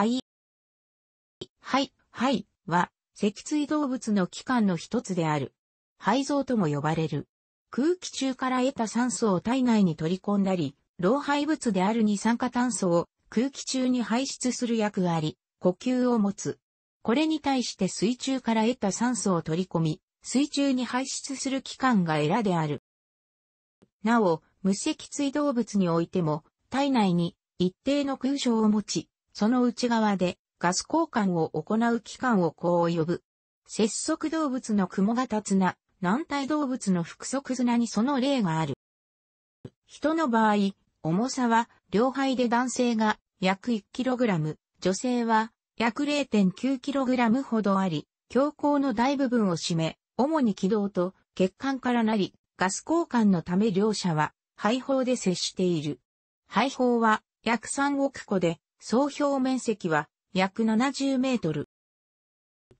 はい。はい、は、い、は、脊椎動物の器官の一つである。肺臓とも呼ばれる。空気中から得た酸素を体内に取り込んだり、老廃物である二酸化炭素を空気中に排出する役割、呼吸を持つ。これに対して水中から得た酸素を取り込み、水中に排出する器官がエラである。なお、無脊椎動物においても、体内に一定の空所を持ち、その内側でガス交換を行う期間をこう呼ぶ。節足動物の雲型綱、軟体動物の腹足綱にその例がある。人の場合、重さは両肺で男性が約 1kg、女性は約 0.9kg ほどあり、強行の大部分を占め、主に気道と血管からなり、ガス交換のため両者は肺胞で接している。肺胞は約3億個で、総表面積は約70メートル。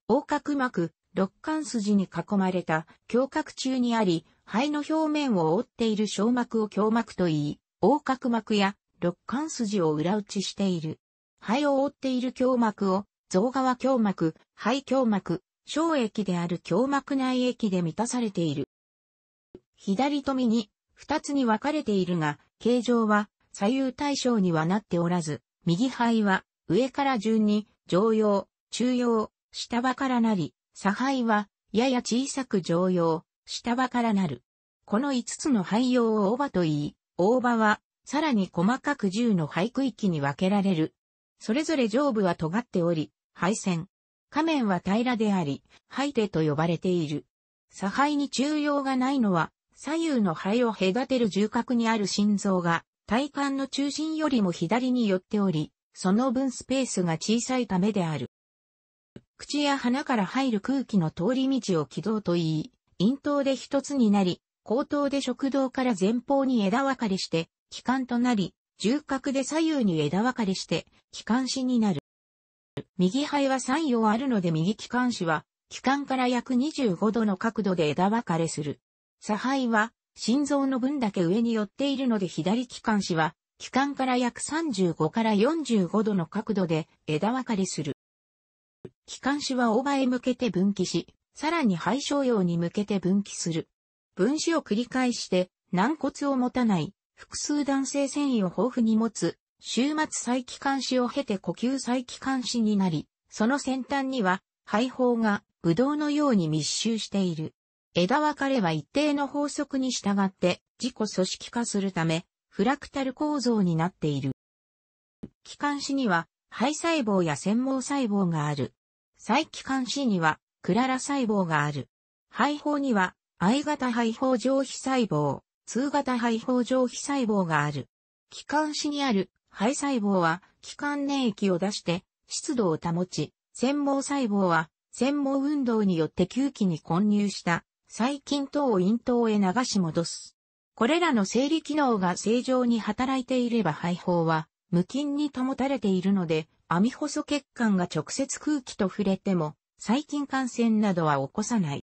横隔膜、肋間筋に囲まれた胸郭中にあり、肺の表面を覆っている小膜を胸膜と言い、横隔膜や肋間筋を裏打ちしている。肺を覆っている胸膜を、増側胸膜、肺胸膜、小液である胸膜内液で満たされている。左と右、二つに分かれているが、形状は左右対称にはなっておらず、右肺は、上から順に、上用、中葉、下場からなり、左肺は、やや小さく上用、下場からなる。この5つの肺用を大葉と言い、大葉は、さらに細かく10の肺区域に分けられる。それぞれ上部は尖っており、肺線。下面は平らであり、肺手と呼ばれている。左肺に中葉がないのは、左右の肺を隔てる重角にある心臓が、体幹の中心よりも左に寄っており、その分スペースが小さいためである。口や鼻から入る空気の通り道を軌道と言い、咽頭で一つになり、後頭で食道から前方に枝分かれして、気管となり、縦角で左右に枝分かれして、気管支になる。右肺は3葉あるので右気管支は、気管から約25度の角度で枝分かれする。左肺は心臓の分だけ上に寄っているので左気管支は、気管から約35から45度の角度で枝分かれする。気管支は大ーへ向けて分岐し、さらに肺小用に向けて分岐する。分子を繰り返して、軟骨を持たない、複数弾性繊維を豊富に持つ、終末再気管支を経て呼吸再気管支になり、その先端には、肺胞が、ブドウのように密集している。枝分かれは一定の法則に従って自己組織化するため、フラクタル構造になっている。気管支には、肺細胞や繊毛細胞がある。細気管支には、クララ細胞がある。肺胞には、I 型肺胞上皮細胞、2型肺胞上皮細胞がある。気管支にある肺細胞は、気管粘液を出して、湿度を保ち、繊毛細胞は、繊毛運動によって吸気に混入した細菌等を咽頭へ流し戻す。これらの生理機能が正常に働いていれば肺胞は無菌に保たれているので、網細血管が直接空気と触れても、細菌感染などは起こさない。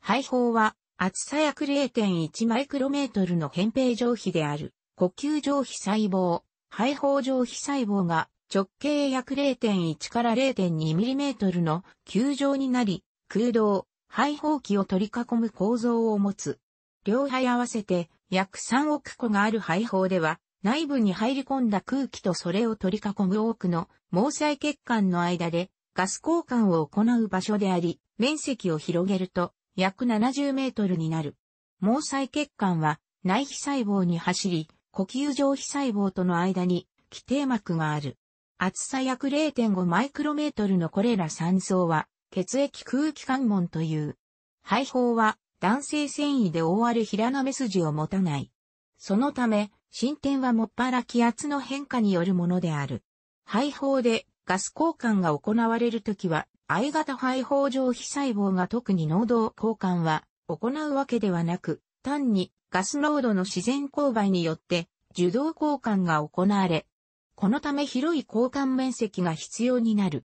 肺胞は厚さ約0.1マイクロメートルの扁平上皮である呼吸上皮細胞、肺胞上皮細胞が直径約0.1から0.2ミリメートルの球状になり、空洞、肺胞器を取り囲む構造を持つ。両肺合わせて約3億個がある肺胞では、内部に入り込んだ空気とそれを取り囲む多くの毛細血管の間でガス交換を行う場所であり、面積を広げると約70メートルになる。毛細血管は内皮細胞に走り、呼吸上皮細胞との間に基底膜がある。厚さ約0.5マイクロメートルのこれら3層は血液空気関門という。肺胞は男性繊維で覆われ平目筋を持たない。そのため、進展はもっぱら気圧の変化によるものである。肺胞でガス交換が行われるときは、I 型肺胞上皮細胞が特に濃度交換は行うわけではなく、単にガス濃度の自然勾配によって受動交換が行われ、このため広い交換面積が必要になる。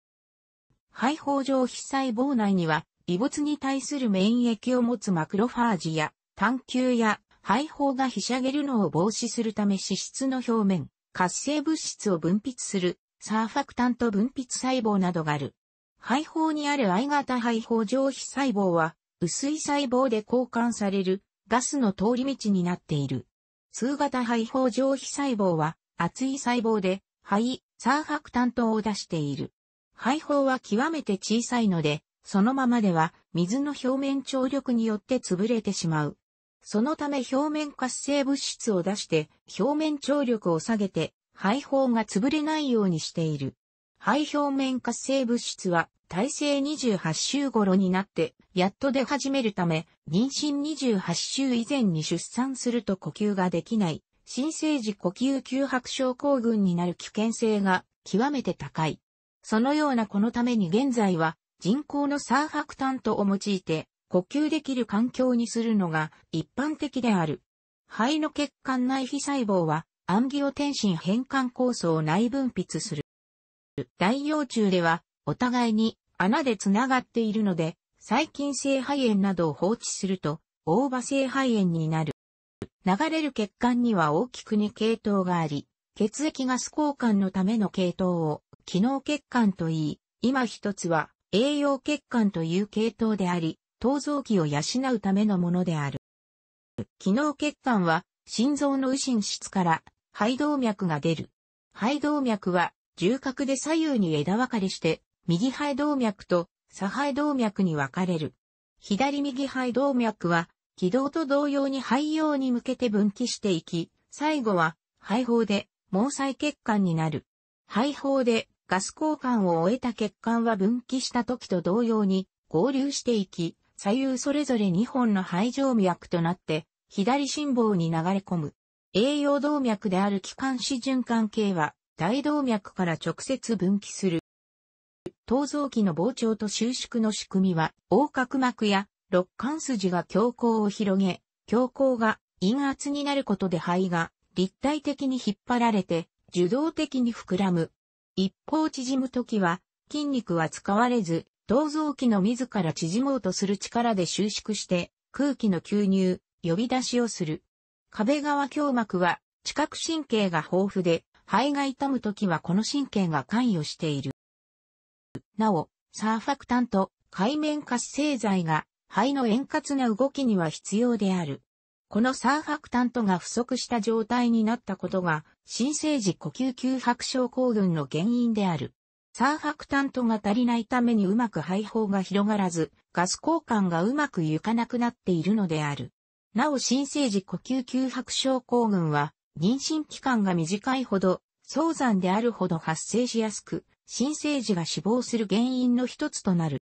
肺胞上皮細胞内には、異物に対する免疫を持つマクロファージや、探求や、肺胞がひしゃげるのを防止するため脂質の表面、活性物質を分泌する、サーファクタント分泌細胞などがある。肺胞にある I 型肺胞上皮細胞は、薄い細胞で交換される、ガスの通り道になっている。通型肺胞上皮細胞は、厚い細胞で、肺、サーファクタントを出している。肺胞は極めて小さいので、そのままでは水の表面張力によって潰れてしまう。そのため表面活性物質を出して表面張力を下げて肺胞が潰れないようにしている。肺表面活性物質は体制28週頃になってやっと出始めるため妊娠28週以前に出産すると呼吸ができない新生児呼吸窮白症候群になる危険性が極めて高い。そのようなこのために現在は人工のサーファクタントを用いて呼吸できる環境にするのが一般的である。肺の血管内皮細胞はアンギオテンシン変換酵素を内分泌する。大腰中ではお互いに穴でつながっているので細菌性肺炎などを放置すると大場性肺炎になる。流れる血管には大きく2系統があり、血液ガス交換のための系統を機能血管といい、今一つは栄養血管という系統であり、頭臓器を養うためのものである。機能血管は心臓の右心室から肺動脈が出る。肺動脈は重角で左右に枝分かれして、右肺動脈と左肺動脈に分かれる。左右肺動脈は、気道と同様に肺葉に向けて分岐していき、最後は肺胞で毛細血管になる。肺胞でガス交換を終えた血管は分岐した時と同様に合流していき、左右それぞれ2本の肺静脈となって、左心房に流れ込む。栄養動脈である気管支循環系は、大動脈から直接分岐する。頭臓器の膨張と収縮の仕組みは、横隔膜や肋間筋が強行を広げ、強行が陰圧になることで肺が立体的に引っ張られて、受動的に膨らむ一方縮むときは、筋肉は使われず、銅臓器の自ら縮もうとする力で収縮して、空気の吸入、呼び出しをする。壁側胸膜は、知覚神経が豊富で、肺が痛むときはこの神経が関与している。なお、サーファクタント、海面活性剤が、肺の円滑な動きには必要である。このサーファクタントが不足した状態になったことが、新生児呼吸球白症候群の原因である。サーファクタントが足りないためにうまく配胞が広がらず、ガス交換がうまくいかなくなっているのである。なお新生児呼吸球白症候群は、妊娠期間が短いほど、早産であるほど発生しやすく、新生児が死亡する原因の一つとなる。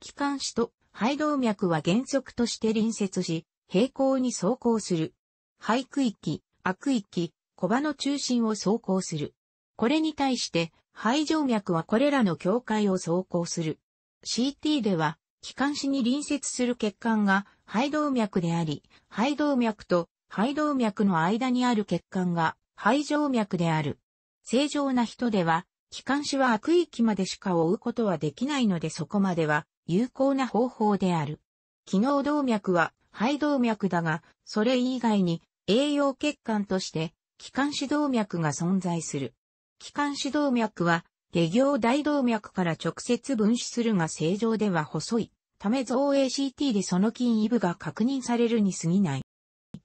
気管支と肺動脈は原則として隣接し、平行に走行する。肺区域、悪域、小場の中心を走行する。これに対して、肺静脈はこれらの境界を走行する。CT では、気管支に隣接する血管が肺動脈であり、肺動脈と肺動脈の間にある血管が肺静脈である。正常な人では、気管支は悪域までしか追うことはできないのでそこまでは有効な方法である。機能動脈は肺動脈だが、それ以外に栄養血管として気管支動脈が存在する。気管支動脈は、下行大動脈から直接分子するが正常では細い。ため造 ACT でその筋異部が確認されるに過ぎない。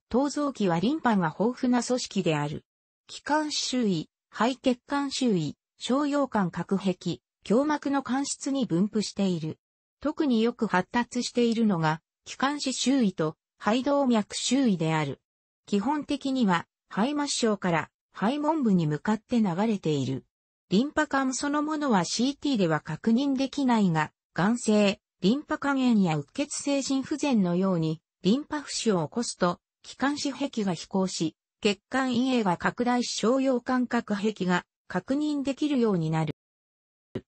頭臓器はリンパが豊富な組織である。気管支周囲、肺血管周囲、小腰管隔壁、胸膜の間質に分布している。特によく発達しているのが、気管支周囲と肺動脈周囲である。基本的には肺末梢から肺門部に向かって流れている。リンパ管そのものは CT では確認できないが、眼性、リンパ加減やうっ血性心不全のように、リンパ浮腫を起こすと、気管支壁が飛行し、血管陰影が拡大し小腰感覚壁が確認できるようになる。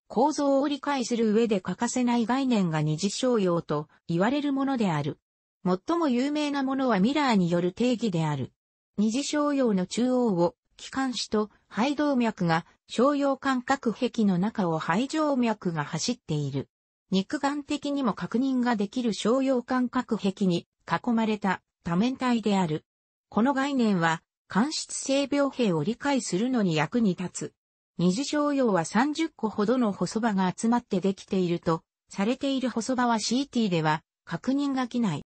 構造を理解する上で欠かせない概念が二次商用と言われるものである。最も有名なものはミラーによる定義である。二次商用の中央を気管支と肺動脈が商用感覚壁の中を肺静脈が走っている。肉眼的にも確認ができる商用感覚壁に囲まれた多面体である。この概念は、間質性病兵を理解するのに役に立つ。二次商用は30個ほどの細場が集まってできていると、されている細場は CT では確認が来ない。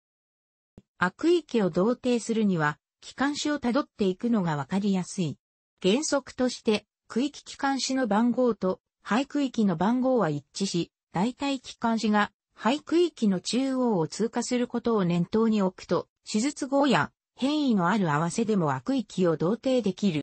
悪域を同定するには、機関紙をたどっていくのがわかりやすい。原則として、区域機関紙の番号と廃区域の番号は一致し、代替機関紙が廃区域の中央を通過することを念頭に置くと、手術後や変異のある合わせでも悪域を同定できる。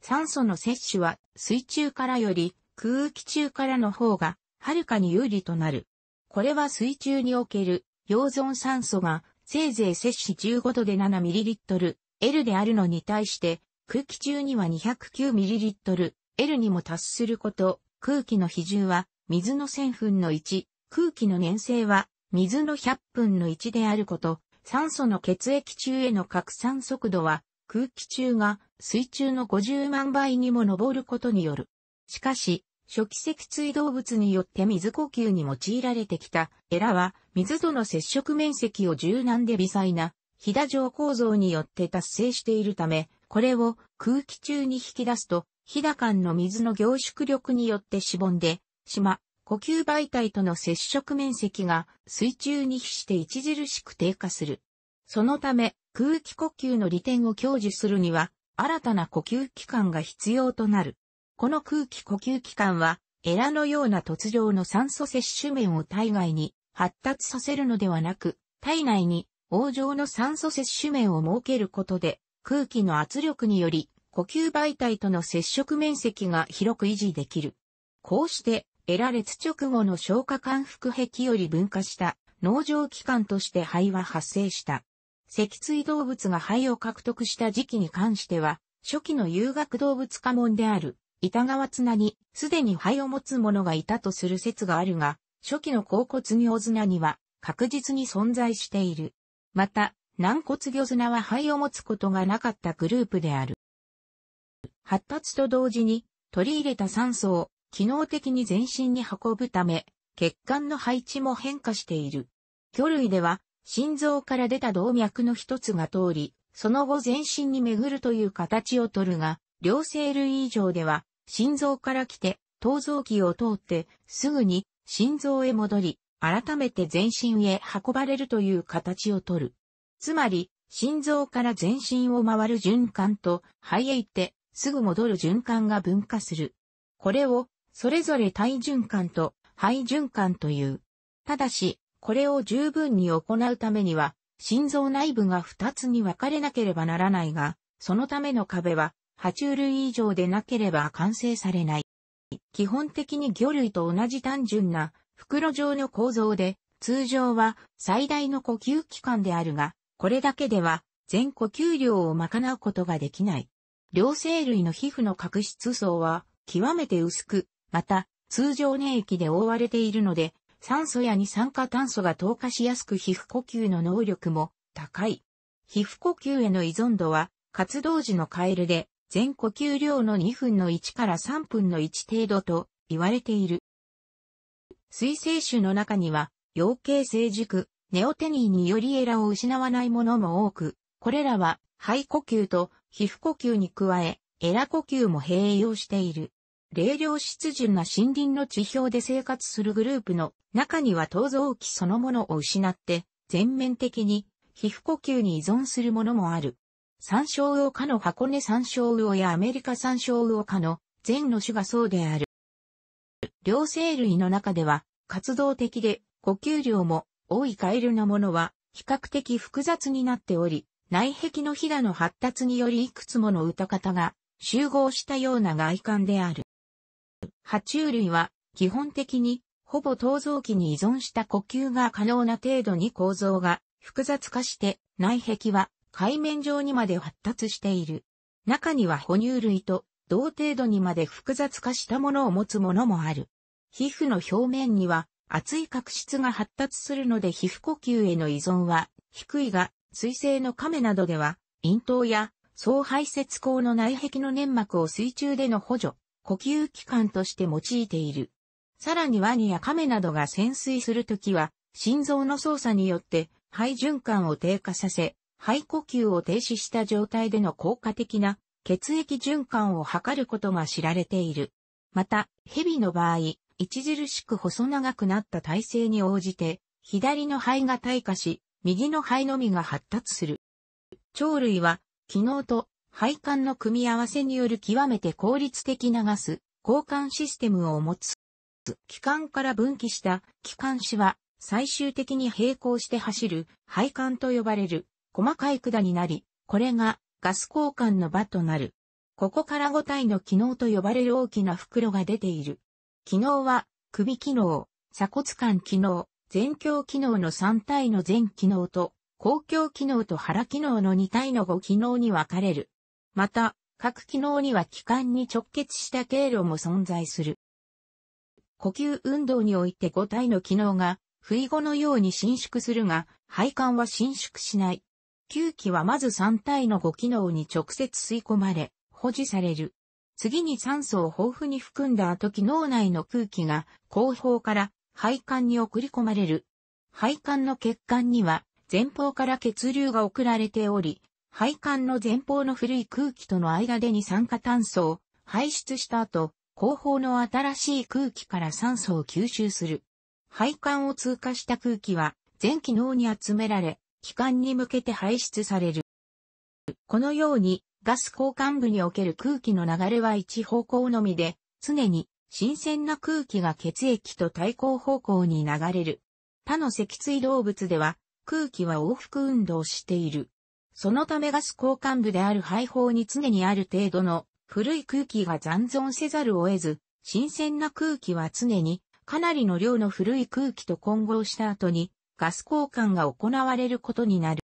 酸素の摂取は水中からより空気中からの方がはるかに有利となる。これは水中における溶存酸素がせいぜい摂取15度で 7ml、L であるのに対して空気中には 209ml、L にも達すること、空気の比重は水の1000分の1、空気の粘性は水の100分の1であること、酸素の血液中への拡散速度は空気中が水中の50万倍にも上ることによる。しかし、初期脊椎動物によって水呼吸に用いられてきたエラは水との接触面積を柔軟で微細な飛騨状構造によって達成しているため、これを空気中に引き出すと、飛騨間の水の凝縮力によってしぼんで、島、呼吸媒体との接触面積が水中に比して著しく低下する。そのため、空気呼吸の利点を享受するには、新たな呼吸器官が必要となる。この空気呼吸器官は、エラのような突如の酸素摂取面を体外に発達させるのではなく、体内に往状の酸素摂取面を設けることで、空気の圧力により、呼吸媒体との接触面積が広く維持できる。こうして、エラ列直後の消化管腹壁より分化した、農場器官として肺は発生した。脊椎動物が肺を獲得した時期に関しては、初期の遊学動物家門である、板川綱に、すでに肺を持つ者がいたとする説があるが、初期の甲骨魚綱には、確実に存在している。また、軟骨魚綱は肺を持つことがなかったグループである。発達と同時に、取り入れた酸素を、機能的に全身に運ぶため、血管の配置も変化している。魚類では、心臓から出た動脈の一つが通り、その後全身に巡るという形をとるが、両生類以上では、心臓から来て、頭臓器を通って、すぐに心臓へ戻り、改めて全身へ運ばれるという形をとる。つまり、心臓から全身を回る循環と、肺へ行って、すぐ戻る循環が分化する。これを、それぞれ体循環と肺循環という。ただし、これを十分に行うためには、心臓内部が二つに分かれなければならないが、そのための壁は、爬虫類以上でなければ完成されない。基本的に魚類と同じ単純な袋状の構造で、通常は最大の呼吸器官であるが、これだけでは全呼吸量を賄うことができない。両生類の皮膚の角質層は極めて薄く、また通常粘液で覆われているので、酸素や二酸化炭素が透過しやすく皮膚呼吸の能力も高い。皮膚呼吸への依存度は活動時のカエルで全呼吸量の2分の1から3分の1程度と言われている。水生種の中には、養鶏成熟、ネオテニーによりエラを失わないものも多く、これらは肺呼吸と皮膚呼吸に加え、エラ呼吸も併用している。冷涼湿潤な森林の地表で生活するグループの中には陶像器そのものを失って全面的に皮膚呼吸に依存するものもある。山椒魚科の箱根山椒魚やアメリカ山椒魚科の全の種がそうである。両生類の中では活動的で呼吸量も多いカエルのものは比較的複雑になっており、内壁のヒだの発達によりいくつもの歌方が集合したような外観である。爬虫類は基本的にほぼ頭臓器に依存した呼吸が可能な程度に構造が複雑化して内壁は海面上にまで発達している。中には哺乳類と同程度にまで複雑化したものを持つものもある。皮膚の表面には厚い角質が発達するので皮膚呼吸への依存は低いが、水性の亀などでは、咽頭や総排泄口の内壁の粘膜を水中での補助、呼吸器官として用いている。さらにワニや亀などが潜水するときは、心臓の操作によって肺循環を低下させ、肺呼吸を停止した状態での効果的な血液循環を図ることが知られている。また、蛇の場合、著しく細長くなった体勢に応じて、左の肺が退化し、右の肺のみが発達する。鳥類は、機能と配管の組み合わせによる極めて効率的なガス、交換システムを持つ。機関から分岐した機関紙は最終的に並行して走る配管と呼ばれる細かい管になり、これがガス交換の場となる。ここから5体の機能と呼ばれる大きな袋が出ている。機能は首機能、鎖骨間機能、前胸機能の3体の全機能と、公共機能と腹機能の2体の5機能に分かれる。また、各機能には気管に直結した経路も存在する。呼吸運動において5体の機能が、不意後のように伸縮するが、肺管は伸縮しない。吸気はまず3体の5機能に直接吸い込まれ、保持される。次に酸素を豊富に含んだ後機能内の空気が後方から肺管に送り込まれる。肺管の血管には前方から血流が送られており、配管の前方の古い空気との間で二酸化炭素を排出した後、後方の新しい空気から酸素を吸収する。配管を通過した空気は全機能に集められ、気管に向けて排出される。このように、ガス交換部における空気の流れは一方向のみで、常に新鮮な空気が血液と対抗方向に流れる。他の脊椎動物では、空気は往復運動している。そのためガス交換部である配方に常にある程度の古い空気が残存せざるを得ず、新鮮な空気は常にかなりの量の古い空気と混合した後にガス交換が行われることになる。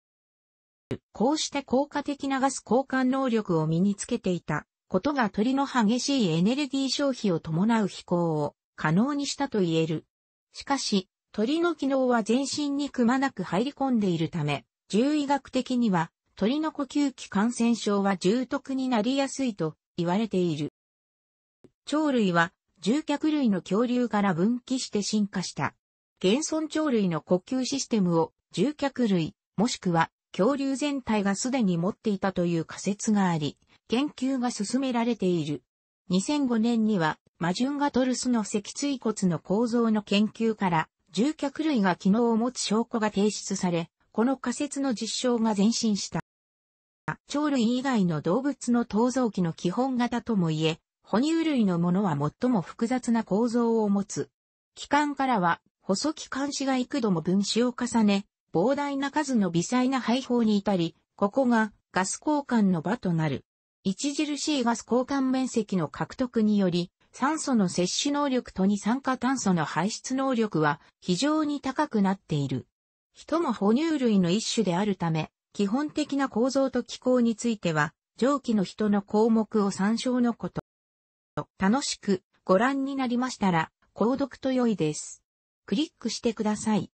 こうして効果的なガス交換能力を身につけていたことが鳥の激しいエネルギー消費を伴う飛行を可能にしたと言える。しかし、鳥の機能は全身にくまなく入り込んでいるため、獣医学的には鳥の呼吸器感染症は重篤になりやすいと言われている。鳥類は獣脚類の恐竜から分岐して進化した。現存鳥類の呼吸システムを獣脚類、もしくは恐竜全体がすでに持っていたという仮説があり、研究が進められている。2005年には、マジュンガトルスの脊椎骨の構造の研究から、獣脚類が機能を持つ証拠が提出され、この仮説の実証が前進した。鳥類以外の動物の頭臓器の基本型ともいえ、哺乳類のものは最も複雑な構造を持つ。器官からは、細気管支が幾度も分子を重ね、膨大な数の微細な肺胞に至り、ここがガス交換の場となる。著しいガス交換面積の獲得により、酸素の摂取能力と二酸化炭素の排出能力は非常に高くなっている。人も哺乳類の一種であるため、基本的な構造と機構については、上記の人の項目を参照のこと。楽しくご覧になりましたら、購読と良いです。クリックしてください。